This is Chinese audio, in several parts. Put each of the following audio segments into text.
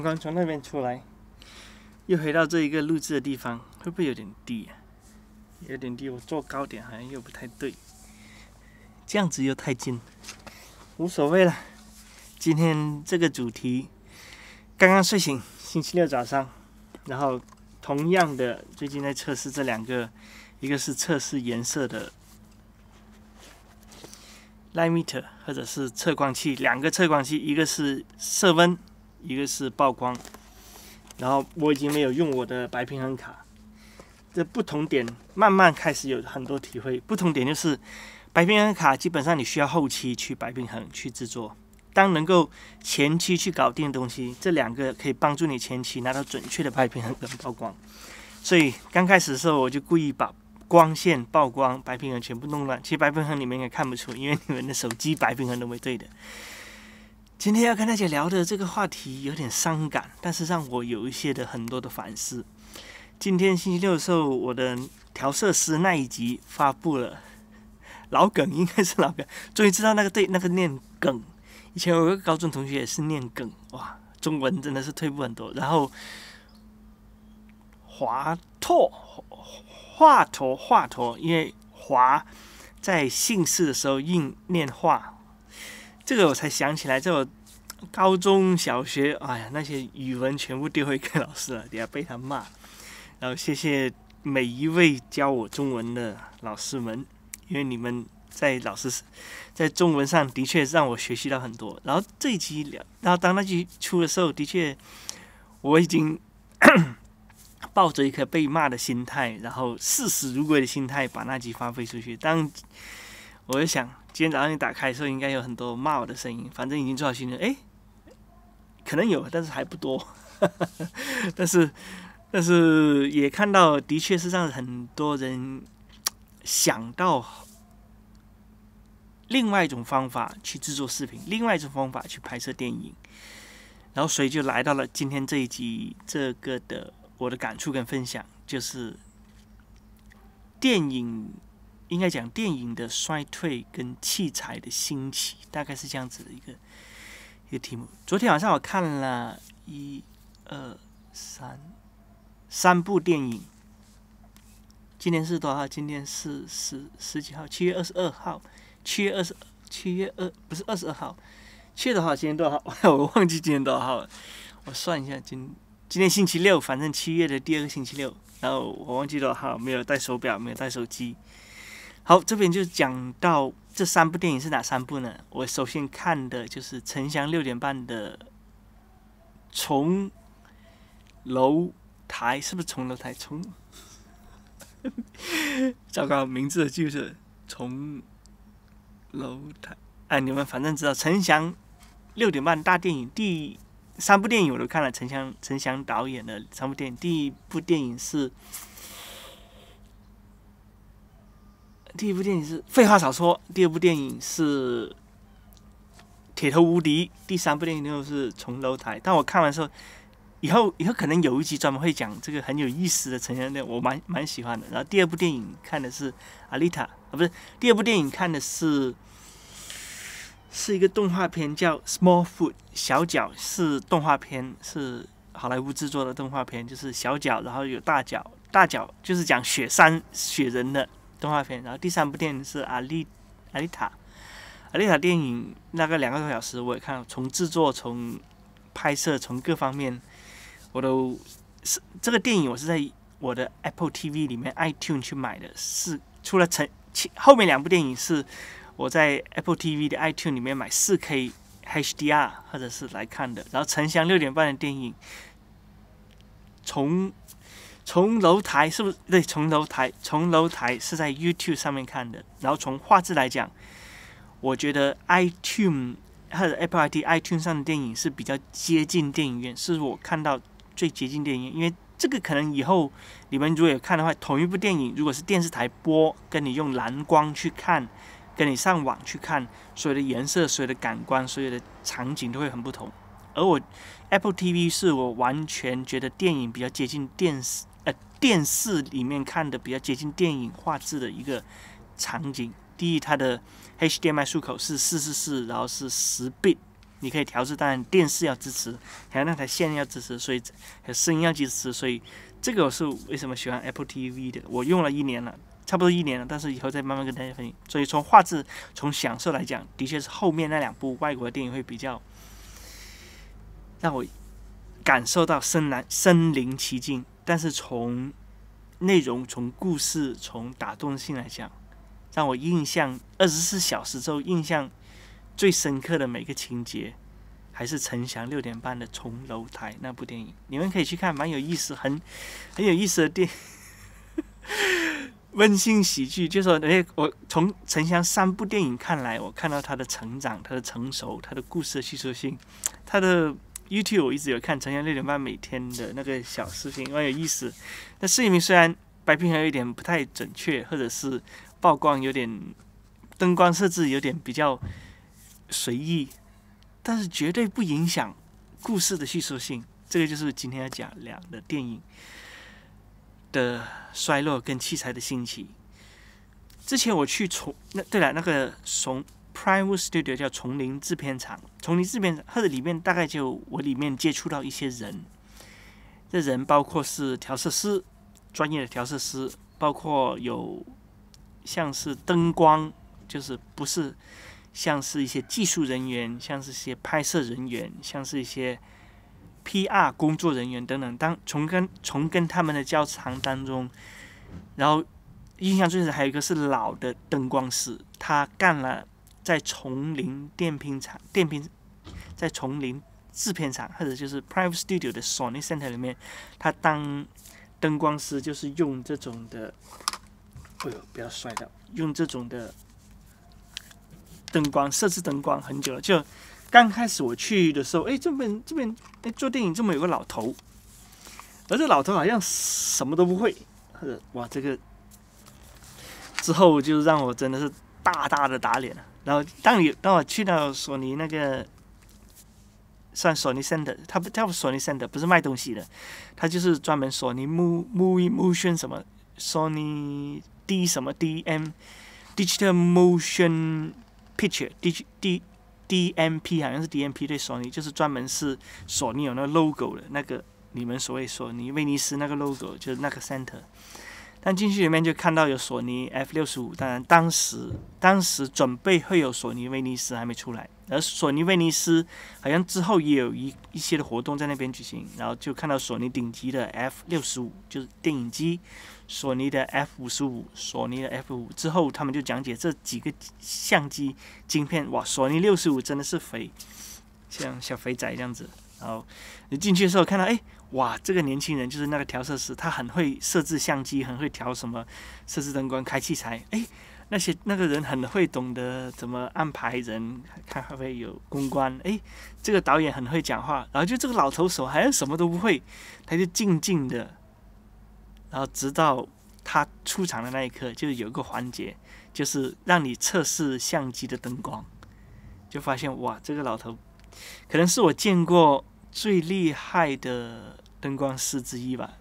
刚刚从那边出来，又回到这一个录制的地方，会不会有点低？有点低，我坐高点好像又不太对，这样子又太近，无所谓了。今天这个主题，刚刚睡醒，星期六早上，然后同样的，最近在测试这两个，一个是测试颜色的，light meter 或者是测光器，两个测光器，一个是色温。一个是曝光，然后我已经没有用我的白平衡卡，这不同点慢慢开始有很多体会。不同点就是白平衡卡基本上你需要后期去白平衡去制作，当能够前期去搞定的东西，这两个可以帮助你前期拿到准确的白平衡跟曝光。所以刚开始的时候我就故意把光线、曝光、白平衡全部弄乱，其实白平衡你们也看不出，因为你们的手机白平衡都没对的。今天要跟大家聊的这个话题有点伤感，但是让我有一些的很多的反思。今天星期六的时候，我的调色师那一集发布了老梗，应该是老梗。终于知道那个对那个念梗，以前我个高中同学也是念梗，哇，中文真的是退步很多。然后华佗，华佗，华佗，因为华在姓氏的时候应念华。这个我才想起来，在我高中小学，哎呀，那些语文全部丢回给老师了，也要被他骂。然后，谢谢每一位教我中文的老师们，因为你们在老师，在中文上的确让我学习到很多。然后这一集了，然后当那集出的时候，的确，我已经抱着一颗被骂的心态，然后视死如归的心态，把那集发挥出去。当我就想。今天早上你打开的时候，应该有很多骂我的声音。反正已经做好心理，哎，可能有，但是还不多。但是，但是也看到，的确是让很多人想到另外一种方法去制作视频，另外一种方法去拍摄电影。然后，所以就来到了今天这一集这个的我的感触跟分享，就是电影。应该讲电影的衰退跟器材的兴起，大概是这样子的一个一个题目。昨天晚上我看了一二三三部电影。今天是多少号？今天是十十几号？七月二十二号？七月二十？七月二不是二十二号？七月多少号？今天多少号？我忘记今天多少号了。我算一下，今今天星期六，反正七月的第二个星期六。然后我忘记多少号，没有带手表，没有带手机。好，这边就讲到这三部电影是哪三部呢？我首先看的就是陈翔六点半的《从楼台》，是不是《从楼台》？从 糟糕，名字就是《从楼台》。哎，你们反正知道陈翔六点半大电影第三部电影我都看了，陈翔陈翔导演的三部电影，第一部电影是。第一部电影是废话少说，第二部电影是《铁头无敌》，第三部电影就是《重楼台》。但我看完之后，以后以后可能有一集专门会讲这个很有意思的陈家乐，我蛮蛮喜欢的。然后第二部电影看的是《阿丽塔》，啊，不是，第二部电影看的是是一个动画片叫《Small Foot》，小脚是动画片，是好莱坞制作的动画片，就是小脚，然后有大脚，大脚就是讲雪山雪人的。动画片，然后第三部电影是《阿丽》，《阿丽塔》，《阿丽塔》电影那个两个多小时我也看了，从制作、从拍摄、从各方面，我都，是这个电影我是在我的 Apple TV 里面 iTune 去买的，是除了陈，后面两部电影是我在 Apple TV 的 iTune 里面买四 K HDR 或者是来看的，然后陈翔六点半的电影，从。从楼台是不是？对，从楼台，从楼台是在 YouTube 上面看的。然后从画质来讲，我觉得 iTune 或者 Apple ID、iTune 上的电影是比较接近电影院，是我看到最接近电影院。因为这个可能以后你们如果有看的话，同一部电影如果是电视台播，跟你用蓝光去看，跟你上网去看，所有的颜色、所有的感官、所有的场景都会很不同。而我 Apple TV 是我完全觉得电影比较接近电视，呃，电视里面看的比较接近电影画质的一个场景。第一，它的 HDMI 数口是四四四，然后是十 bit，你可以调制，但电视要支持，还有那台线要支持，所以声音要支持，所以这个是为什么喜欢 Apple TV 的。我用了一年了，差不多一年了，但是以后再慢慢跟大家分享。所以从画质，从享受来讲，的确是后面那两部外国的电影会比较。让我感受到身然身临其境，但是从内容、从故事、从打动性来讲，让我印象二十四小时之后印象最深刻的每个情节，还是陈翔六点半的《重楼台》那部电影。你们可以去看，蛮有意思，很很有意思的电 温馨喜剧。就说，哎，我从陈翔三部电影看来，我看到他的成长、他的成熟、他的故事的叙述性，他的。YouTube 我一直有看晨翔六点半每天的那个小视频，蛮有意思。那视频虽然白平衡有点不太准确，或者是曝光有点、灯光设置有点比较随意，但是绝对不影响故事的叙述性。这个就是今天要讲两的电影的衰落跟器材的兴起。之前我去重，那对了，那个重。Prime Studio 叫丛林制片厂，丛林制片厂，或者里面大概就我里面接触到一些人，这人包括是调色师，专业的调色师，包括有像是灯光，就是不是像是一些技术人员，像是一些拍摄人员，像是一些 PR 工作人员等等。当从跟从跟他们的交谈当中，然后印象最深还有一个是老的灯光师，他干了。在丛林电瓶厂、电瓶在丛林制片厂，或者就是 private studio 的 Sony Center 里面，他当灯光师，就是用这种的，哎呦，不要摔掉！用这种的灯光设置灯光很久了。就刚开始我去的时候，哎，这边这边，哎，做电影这么有个老头，而这老头好像什么都不会。哇，这个之后就让我真的是大大的打脸了。然后，当你当我去到索尼那个，算索尼 center，他不他不索尼 center 不是卖东西的，他就是专门索尼 movie motion 什么索尼 d 什么 dm，digital motion picture，d d dmp 好像是 dmp 对，索尼就是专门是索尼有那个 logo 的那个，你们所谓索尼威尼斯那个 logo 就是那个 center。但进去里面就看到有索尼 F 六十五，当然当时当时准备会有索尼威尼斯还没出来，而索尼威尼斯好像之后也有一一些的活动在那边举行，然后就看到索尼顶级的 F 六十五就是电影机，索尼的 F 五十五，索尼的 F 五之后他们就讲解这几个相机晶片，哇，索尼六十五真的是肥，像小肥仔这样子，然后你进去的时候看到哎。哇，这个年轻人就是那个调色师，他很会设置相机，很会调什么设置灯光、开器材。哎，那些那个人很会懂得怎么安排人，看会不会有公关。哎，这个导演很会讲话，然后就这个老头手还是什么都不会，他就静静的，然后直到他出场的那一刻，就是有个环节，就是让你测试相机的灯光，就发现哇，这个老头可能是我见过最厉害的。灯光师之一吧，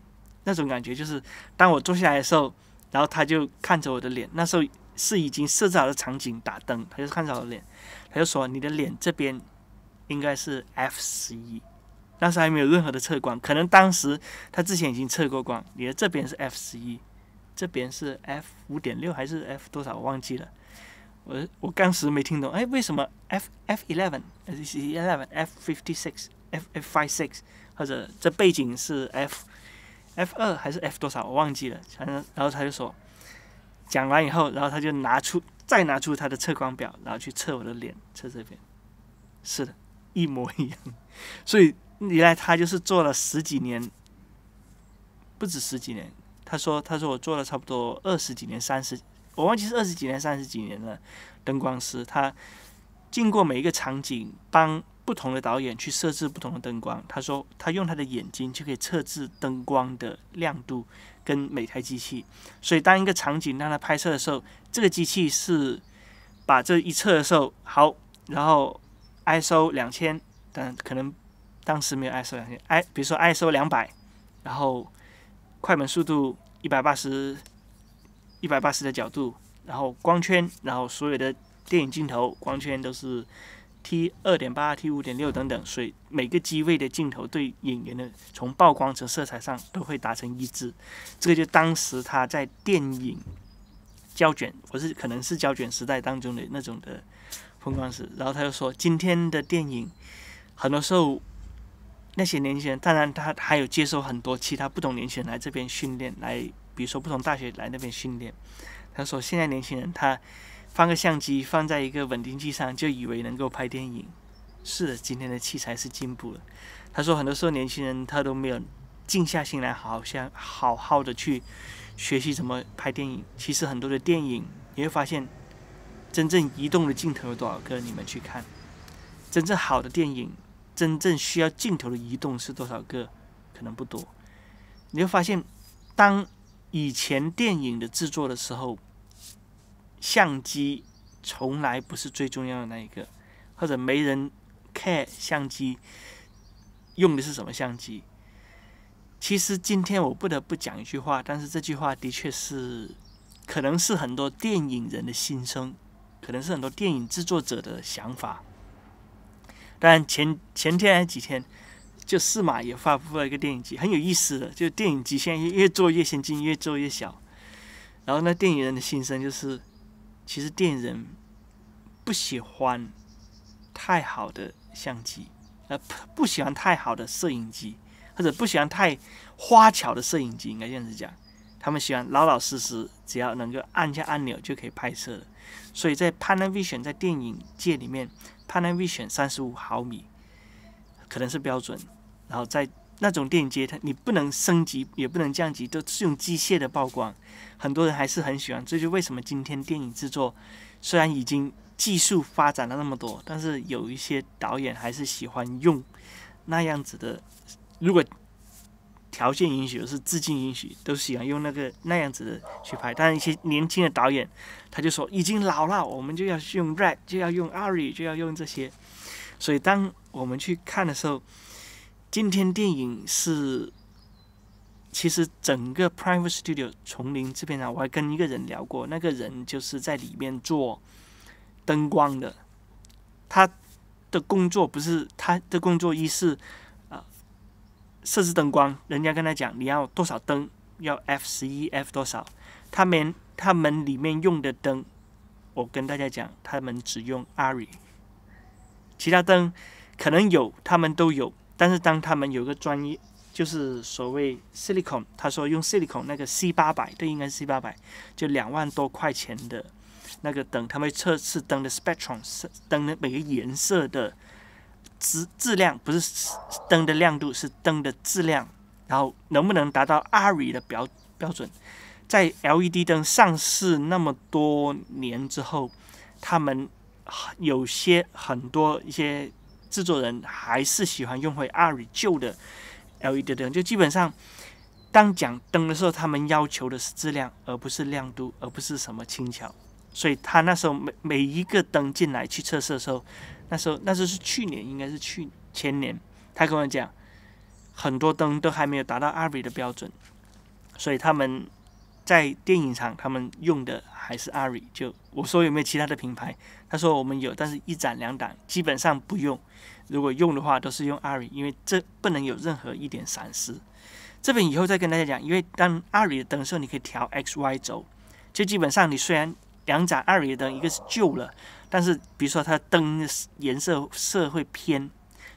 那种感觉就是，当我坐下来的时候，然后他就看着我的脸。那时候是已经设置好的场景打灯，他就看着我的脸，他就说：“你的脸这边应该是 f 十一。”那时候还没有任何的测光，可能当时他之前已经测过光，你的这边是 f 十一，这边是 f 五点六还是 f 多少？我忘记了。我我当时没听懂，哎，为什么 f f eleven？f eleven，f fifty six，f five six。或者这背景是 F，F 二还是 F 多少我忘记了。反正然后他就说，讲完以后，然后他就拿出再拿出他的测光表，然后去测我的脸，测这边，是的，一模一样。所以原来他就是做了十几年，不止十几年。他说，他说我做了差不多二十几年、三十，我忘记是二十几年、三十几年了。灯光师，他经过每一个场景帮。不同的导演去设置不同的灯光。他说，他用他的眼睛就可以测试灯光的亮度跟每台机器。所以，当一个场景让他拍摄的时候，这个机器是把这一测的时候好，然后 ISO 两千，但可能当时没有 ISO 两千。哎，比如说 ISO 两百，然后快门速度一百八十，一百八十的角度，然后光圈，然后所有的电影镜头光圈都是。T 二点八、T 五点六等等，所以每个机位的镜头对演员的从曝光、从色彩上都会达成一致。这个就当时他在电影胶卷，我是可能是胶卷时代当中的那种的风光时。然后他就说，今天的电影很多时候那些年轻人，当然他还有接受很多其他不同年轻人来这边训练，来比如说不同大学来那边训练。他说现在年轻人他。放个相机放在一个稳定器上，就以为能够拍电影。是，的，今天的器材是进步了。他说，很多时候年轻人他都没有静下心来，好好想，好好的去学习怎么拍电影。其实很多的电影，你会发现，真正移动的镜头有多少个？你们去看，真正好的电影，真正需要镜头的移动是多少个？可能不多。你会发现，当以前电影的制作的时候。相机从来不是最重要的那一个，或者没人 care 相机用的是什么相机。其实今天我不得不讲一句话，但是这句话的确是可能是很多电影人的心声，可能是很多电影制作者的想法。当然前前天还几天就适马也发布了一个电影机，很有意思的，就是电影机现在越做越先进，越做越小。然后那电影人的心声就是。其实电影人不喜欢太好的相机，呃，不喜欢太好的摄影机，或者不喜欢太花巧的摄影机，应该这样子讲。他们喜欢老老实实，只要能够按下按钮就可以拍摄的。所以在 Panavision 在电影界里面，Panavision 三十五毫米可能是标准，然后再。那种电影节，它你不能升级，也不能降级，都是用机械的曝光。很多人还是很喜欢，这就为什么今天电影制作虽然已经技术发展了那么多，但是有一些导演还是喜欢用那样子的。如果条件允许，是资金允许，都喜欢用那个那样子的去拍。但一些年轻的导演他就说已经老了，我们就要用 red，就要用 ari，就要用这些。所以当我们去看的时候。今天电影是，其实整个 Private Studio 丛林这边呢，我还跟一个人聊过，那个人就是在里面做灯光的，他的工作不是他的工作一是啊设置灯光，人家跟他讲你要多少灯，要 F 十一 F 多少，他们他们里面用的灯，我跟大家讲，他们只用 Arri，其他灯可能有，他们都有。但是当他们有个专业，就是所谓 silicon，他说用 silicon 那个 C 八百，对，应该是 C 八百，就两万多块钱的那个灯，他们测试灯的 s p e c t r u m 灯的每个颜色的质质量，不是灯的亮度，是灯的质量，然后能不能达到 ARI 的标标准，在 LED 灯上市那么多年之后，他们有些很多一些。制作人还是喜欢用回阿伟旧的 LED 灯，就基本上当讲灯的时候，他们要求的是质量，而不是亮度，而不是什么轻巧。所以他那时候每每一个灯进来去测试的时候，那时候那时候是去年，应该是去前年，他跟我讲，很多灯都还没有达到阿伟的标准，所以他们。在电影厂，他们用的还是阿瑞。就我说有没有其他的品牌，他说我们有，但是一盏两盏基本上不用。如果用的话，都是用阿瑞，因为这不能有任何一点闪失。这边以后再跟大家讲，因为当阿瑞的灯的时候，你可以调 X、Y 轴。就基本上你虽然两盏阿瑞的灯，一个是旧了，但是比如说它灯颜色色会偏。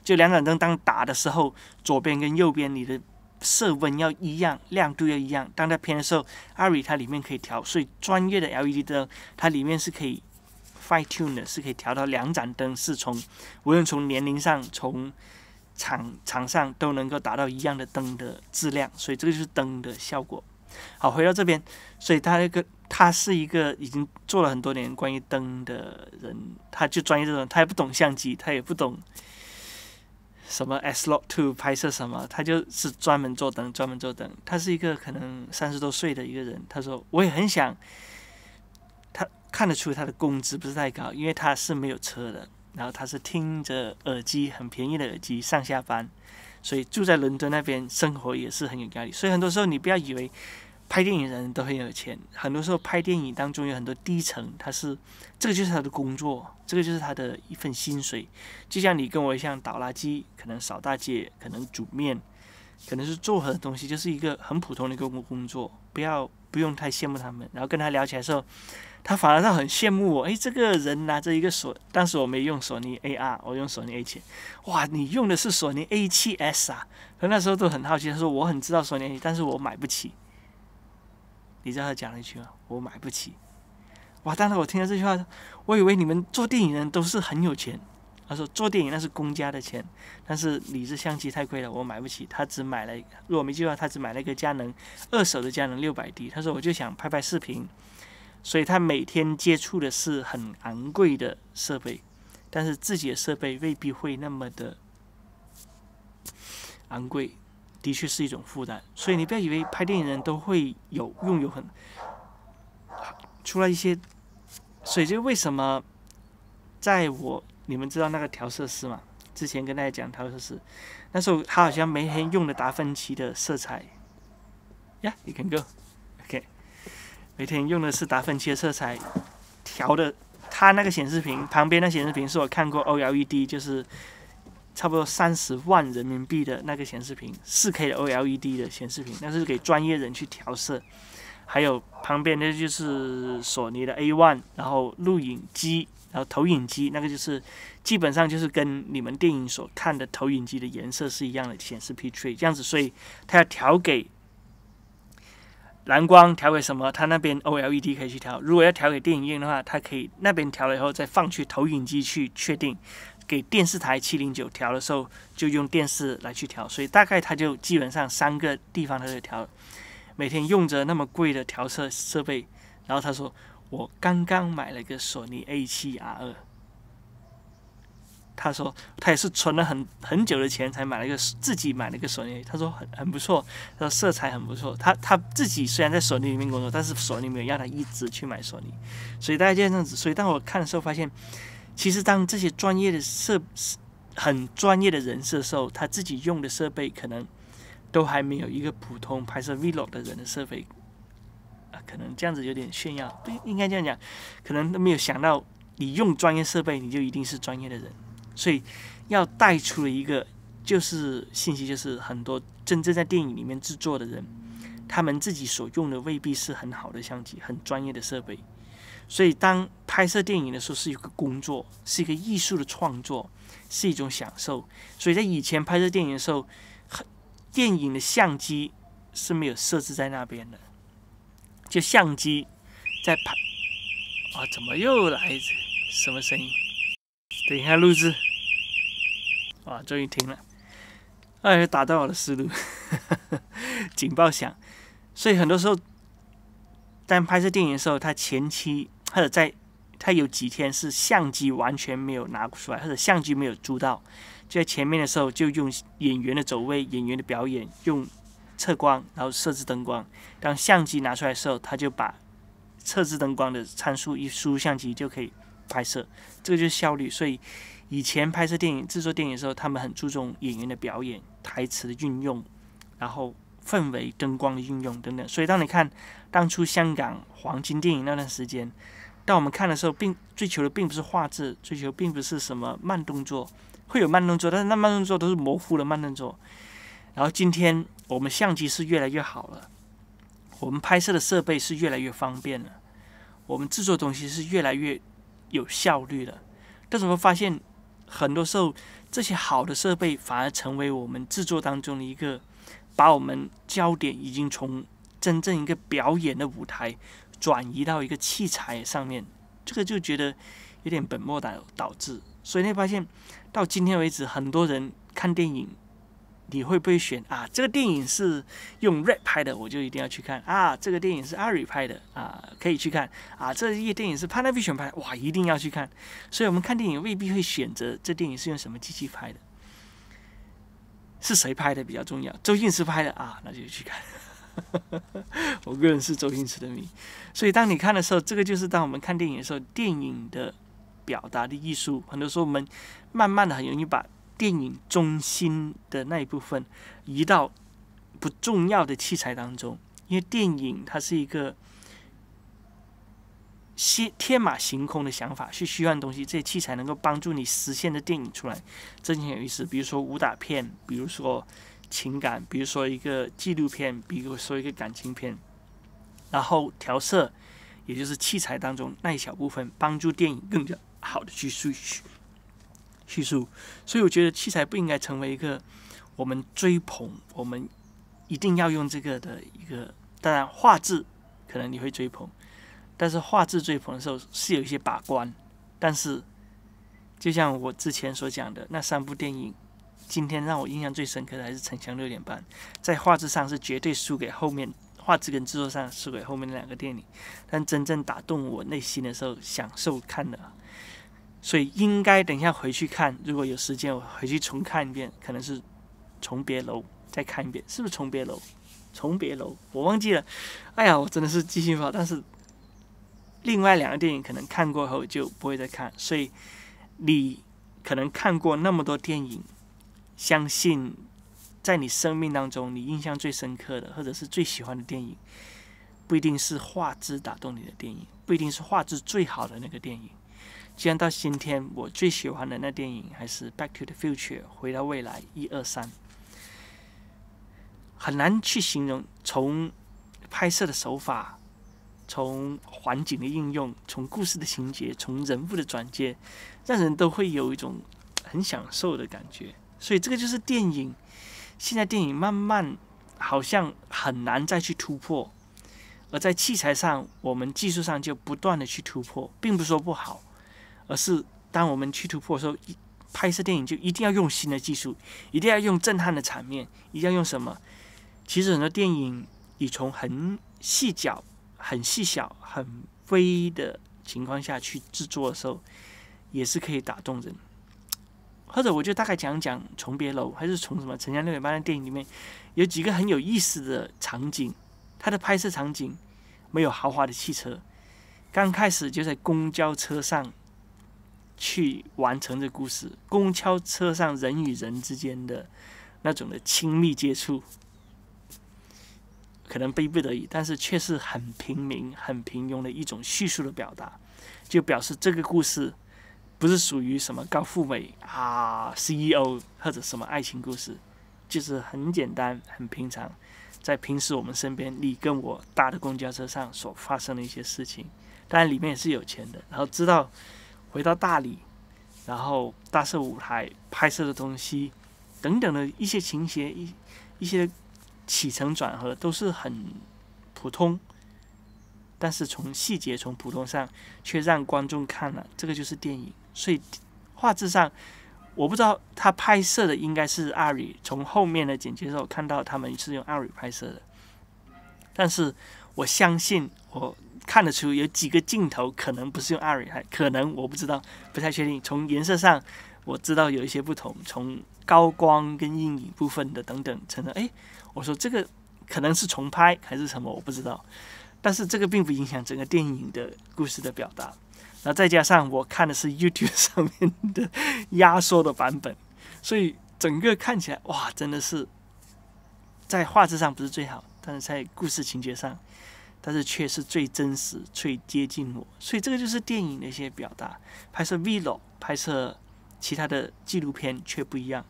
就两盏灯当打的时候，左边跟右边你的。色温要一样，亮度要一样。当它偏的时候，阿里它里面可以调，所以专业的 LED 灯，它里面是可以 Fine Tune 的，是可以调到两盏灯是从无论从年龄上，从场场上都能够达到一样的灯的质量。所以这个就是灯的效果。好，回到这边，所以它那个他是一个已经做了很多年关于灯的人，他就专业这种，他也不懂相机，他也不懂。什么《S l o g Two》拍摄什么，他就是专门做灯，专门做灯。他是一个可能三十多岁的一个人，他说我也很想。他看得出他的工资不是太高，因为他是没有车的，然后他是听着耳机很便宜的耳机上下班，所以住在伦敦那边生活也是很有压力。所以很多时候你不要以为。拍电影人都很有钱，很多时候拍电影当中有很多低层，他是这个就是他的工作，这个就是他的一份薪水。就像你跟我一样倒垃圾，可能扫大街，可能煮面，可能是做很多东西，就是一个很普通的一个工作，不要不用太羡慕他们。然后跟他聊起来的时候，他反而倒很羡慕我，哎，这个人拿着一个索，当时我没用索尼 A R，我用索尼 A 七，哇，你用的是索尼 A 七 S 啊？他那时候都很好奇，他说我很知道索尼，但是我买不起。你知道他讲了一句吗？我买不起。哇！当时我听到这句话，我以为你们做电影人都是很有钱。他说做电影那是公家的钱，但是你这相机太贵了，我买不起。他只买了，如果没记错，他只买了一个佳能二手的佳能六百 D。他说我就想拍拍视频，所以他每天接触的是很昂贵的设备，但是自己的设备未必会那么的昂贵。的确是一种负担，所以你不要以为拍电影人都会有用有很，出来一些，所以就为什么，在我你们知道那个调色师嘛，之前跟大家讲调色师，那时候他好像每天用的达芬奇的色彩，呀，you can go，OK，每天用的是达芬奇的色彩调的，他那个显示屏旁边那显示屏是我看过 OLED，就是。差不多三十万人民币的那个显示屏，四 K 的 OLED 的显示屏，那是给专业人去调色。还有旁边那就是索尼的 a One，然后录影机，然后投影机，那个就是基本上就是跟你们电影所看的投影机的颜色是一样的。显示屏 e 这样子，所以它要调给蓝光，调给什么？它那边 OLED 可以去调。如果要调给电影院的话，它可以那边调了以后再放去投影机去确定。给电视台七零九调的时候，就用电视来去调，所以大概他就基本上三个地方他在调。每天用着那么贵的调色设备，然后他说：“我刚刚买了个索尼 A7R 二。”他说：“他也是存了很很久的钱才买了一个自己买了一个索尼。”他说：“很很不错，他说色彩很不错。”他他自己虽然在索尼里面工作，但是索尼没有让他一直去买索尼。所以大家就这样子。所以当我看的时候发现。其实，当这些专业的设、很专业的人设的时候，他自己用的设备可能都还没有一个普通拍摄 vlog 的人的设备啊，可能这样子有点炫耀，不应该这样讲，可能都没有想到你用专业设备，你就一定是专业的人，所以要带出了一个就是信息，就是很多真正在电影里面制作的人，他们自己所用的未必是很好的相机，很专业的设备。所以，当拍摄电影的时候，是一个工作，是一个艺术的创作，是一种享受。所以在以前拍摄电影的时候，电影的相机是没有设置在那边的，就相机在拍。啊，怎么又来什么声音？等一下，录制。啊，终于停了。哎，打断我的思路。警报响。所以，很多时候，当拍摄电影的时候，他前期。或者在他有几天是相机完全没有拿出来，或者相机没有租到，就在前面的时候就用演员的走位、演员的表演，用测光，然后设置灯光。当相机拿出来的时候，他就把设置灯光的参数一输入相机就可以拍摄，这个就是效率。所以以前拍摄电影、制作电影的时候，他们很注重演员的表演、台词的运用，然后。氛围、灯光的运用等等，所以当你看当初香港黄金电影那段时间，当我们看的时候，并追求的并不是画质，追求并不是什么慢动作，会有慢动作，但是那慢动作都是模糊的慢动作。然后今天我们相机是越来越好了，我们拍摄的设备是越来越方便了，我们制作东西是越来越有效率了，但是我们发现很多时候这些好的设备反而成为我们制作当中的一个。把我们焦点已经从真正一个表演的舞台转移到一个器材上面，这个就觉得有点本末倒导致。所以你发现到今天为止，很多人看电影，你会不会选啊？这个电影是用 RED 拍的，我就一定要去看啊。这个电影是阿伟拍的啊，可以去看啊。这一电影是 Panavision 拍，哇，一定要去看。所以我们看电影未必会选择这电影是用什么机器拍的。是谁拍的比较重要？周星驰拍的啊，那就去看。我个人是周星驰的迷，所以当你看的时候，这个就是当我们看电影的时候，电影的表达的艺术，很多时候我们慢慢的很容易把电影中心的那一部分移到不重要的器材当中，因为电影它是一个。些天马行空的想法是虚幻东西，这些器材能够帮助你实现的电影出来，真很有意思。比如说武打片，比如说情感，比如说一个纪录片，比如说一个感情片，然后调色，也就是器材当中那一小部分，帮助电影更加好的去叙述叙述。所以我觉得器材不应该成为一个我们追捧，我们一定要用这个的一个。当然画质可能你会追捧。但是画质最捧的时候是有一些把关，但是就像我之前所讲的那三部电影，今天让我印象最深刻的还是《城墙六点半》，在画质上是绝对输给后面画质跟制作上输给后面那两个电影，但真正打动我内心的时候，享受看的，所以应该等一下回去看，如果有时间我回去重看一遍，可能是《重别楼》再看一遍，是不是《重别楼》？《重别楼》我忘记了，哎呀，我真的是记性不好，但是。另外两个电影可能看过后就不会再看，所以你可能看过那么多电影，相信在你生命当中，你印象最深刻的或者是最喜欢的电影，不一定是画质打动你的电影，不一定是画质最好的那个电影。既然到今天，我最喜欢的那电影还是《Back to the Future》《回到未来》一二三，很难去形容从拍摄的手法。从环境的应用，从故事的情节，从人物的转接，让人都会有一种很享受的感觉。所以这个就是电影。现在电影慢慢好像很难再去突破，而在器材上，我们技术上就不断的去突破，并不是说不好，而是当我们去突破的时候，拍摄电影就一定要用新的技术，一定要用震撼的场面，一定要用什么？其实很多电影已从很细角。很细小、很微的情况下去制作的时候，也是可以打动人。或者我就大概讲讲《重别楼》，还是从什么《长江六点半》的电影里面，有几个很有意思的场景。它的拍摄场景没有豪华的汽车，刚开始就在公交车上去完成这故事。公交车上人与人之间的那种的亲密接触。可能逼不得已，但是却是很平民、很平庸的一种叙述的表达，就表示这个故事，不是属于什么高富美啊、CEO 或者什么爱情故事，就是很简单、很平常，在平时我们身边你跟我搭的公交车上所发生的一些事情，当然里面也是有钱的，然后知道，回到大理，然后搭设舞台拍摄的东西，等等的一些情节一一些。起承转合都是很普通，但是从细节从普通上却让观众看了这个就是电影。所以画质上，我不知道他拍摄的应该是阿瑞。从后面的剪辑时候看到他们是用阿瑞拍摄的，但是我相信我看得出有几个镜头可能不是用阿瑞拍，可能我不知道，不太确定。从颜色上我知道有一些不同，从高光跟阴影部分的等等，成了哎。我说这个可能是重拍还是什么，我不知道。但是这个并不影响整个电影的故事的表达。那再加上我看的是 YouTube 上面的压缩的版本，所以整个看起来哇，真的是在画质上不是最好，但是在故事情节上，但是却是最真实、最接近我。所以这个就是电影的一些表达。拍摄 Vlog、拍摄其他的纪录片却不一样。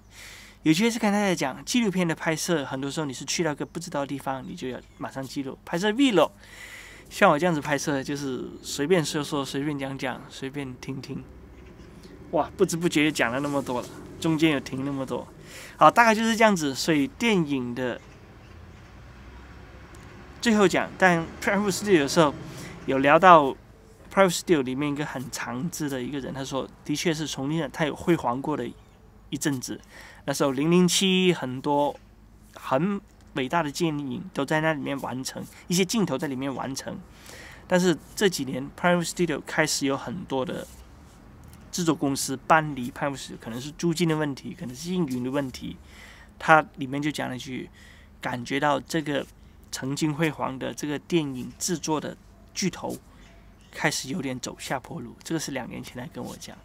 有些是看他在讲纪录片的拍摄，很多时候你是去到一个不知道地方，你就要马上记录拍摄。vlog。像我这样子拍摄，就是随便说说，随便讲讲，随便听听。哇，不知不觉就讲了那么多了，中间有停那么多。好，大概就是这样子。所以电影的最后讲，但 p r i v e studio 有时候有聊到 p r i v e studio 里面一个很长知的一个人，他说，的确是重庆人，他有辉煌过的一阵子。那时候《零零七》很多很伟大的电影都在那里面完成，一些镜头在里面完成。但是这几年，Prime t u d i o 开始有很多的制作公司搬离 Prime d o 可能是租金的问题，可能是运营的问题。它里面就讲了一句：“感觉到这个曾经辉煌的这个电影制作的巨头，开始有点走下坡路。”这个是两年前来跟我讲的，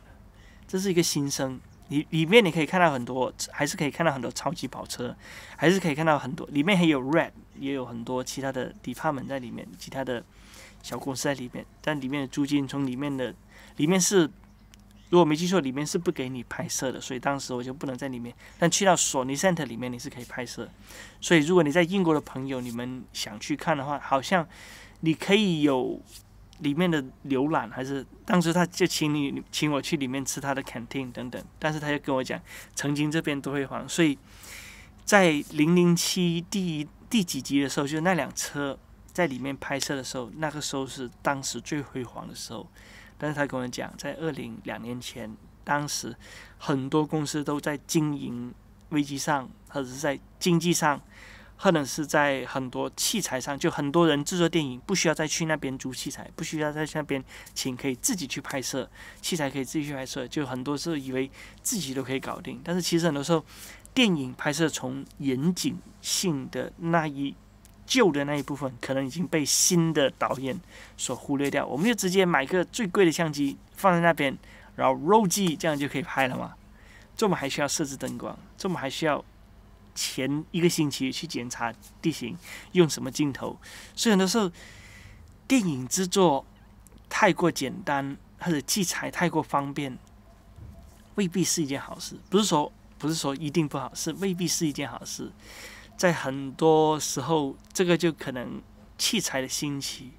这是一个新生，里里面你可以看到很多，还是可以看到很多超级跑车，还是可以看到很多。里面还有 Red，也有很多其他的 Department 在里面，其他的小公司在里面。但里面的租金从里面的里面是，如果没记错，里面是不给你拍摄的，所以当时我就不能在里面。但去到索尼 Center 里面你是可以拍摄。所以如果你在英国的朋友，你们想去看的话，好像你可以有。里面的浏览还是当时他就请你请我去里面吃他的 canteen 等等，但是他又跟我讲曾经这边多辉煌，所以在零零七第一第几集的时候，就那辆车在里面拍摄的时候，那个时候是当时最辉煌的时候，但是他跟我讲在二零两年前，当时很多公司都在经营危机上或者是在经济上。或者是在很多器材上，就很多人制作电影不需要再去那边租器材，不需要在那边请，可以自己去拍摄器材，可以自己去拍摄。就很多是以为自己都可以搞定，但是其实很多时候电影拍摄从严谨性的那一旧的那一部分，可能已经被新的导演所忽略掉。我们就直接买个最贵的相机放在那边，然后 r o l 机这样就可以拍了嘛。这么还需要设置灯光，这么还需要。前一个星期去检查地形，用什么镜头？所以很多时候，电影制作太过简单，或者器材太过方便，未必是一件好事。不是说不是说一定不好事，未必是一件好事。在很多时候，这个就可能器材的兴起，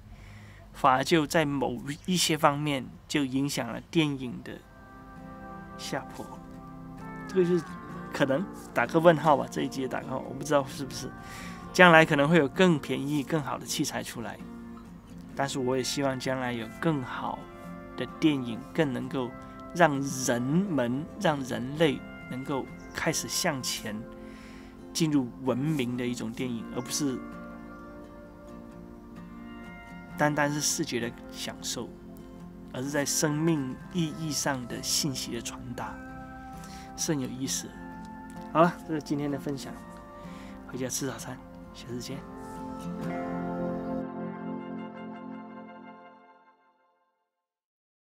反而就在某一些方面就影响了电影的下坡。这个就是。可能打个问号吧，这一也打个问号，我不知道是不是将来可能会有更便宜、更好的器材出来。但是我也希望将来有更好的电影，更能够让人们、让人类能够开始向前，进入文明的一种电影，而不是单单是视觉的享受，而是在生命意义上的信息的传达，甚有意思。好了，这是今天的分享。回家吃早餐，下次见。